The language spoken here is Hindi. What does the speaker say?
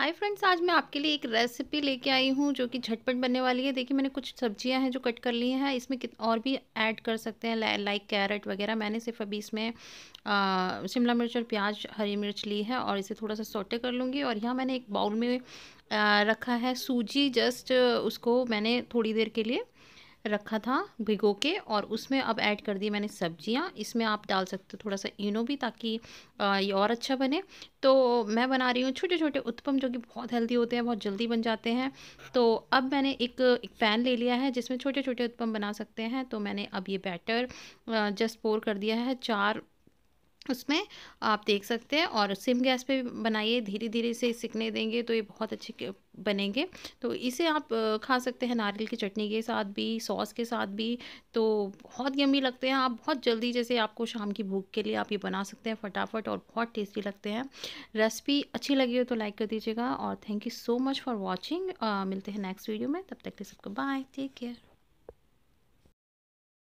हाय फ्रेंड्स आज मैं आपके लिए एक रेसिपी लेके आई हूँ जो कि झटपट बनने वाली है देखिए मैंने कुछ सब्जियाँ हैं जो कट कर ली हैं इसमें कित और भी ऐड कर सकते हैं ला, लाइक कैरेट वगैरह मैंने सिर्फ अभी इसमें शिमला मिर्च और प्याज हरी मिर्च ली है और इसे थोड़ा सा सोटे कर लूँगी और यहाँ मैंने एक बाउल में आ, रखा है सूजी जस्ट उसको मैंने थोड़ी देर के लिए रखा था भिगो के और उसमें अब ऐड कर दी मैंने सब्जियाँ इसमें आप डाल सकते हो थोड़ा सा इनो भी ताकि ये और अच्छा बने तो मैं बना रही हूँ छोटे छोटे उत्पम जो कि बहुत हेल्दी होते हैं बहुत जल्दी बन जाते हैं तो अब मैंने एक एक पैन ले लिया है जिसमें छोटे छोटे उत्पम बना सकते हैं तो मैंने अब ये बैटर जस्ट पोर कर दिया है चार उसमें आप देख सकते हैं और सिम गैस पे बनाइए धीरे धीरे से सिकने देंगे तो ये बहुत अच्छे बनेंगे तो इसे आप खा सकते हैं नारियल की चटनी के साथ भी सॉस के साथ भी तो बहुत यमी लगते हैं आप बहुत जल्दी जैसे आपको शाम की भूख के लिए आप ये बना सकते हैं फटाफट और बहुत टेस्टी लगते हैं रेसिपी अच्छी लगी हो तो लाइक कर दीजिएगा और thank you so much for watching मिलते हैं नेक्स्ट वीडियो में तब तक के सबको बाय टेक केयर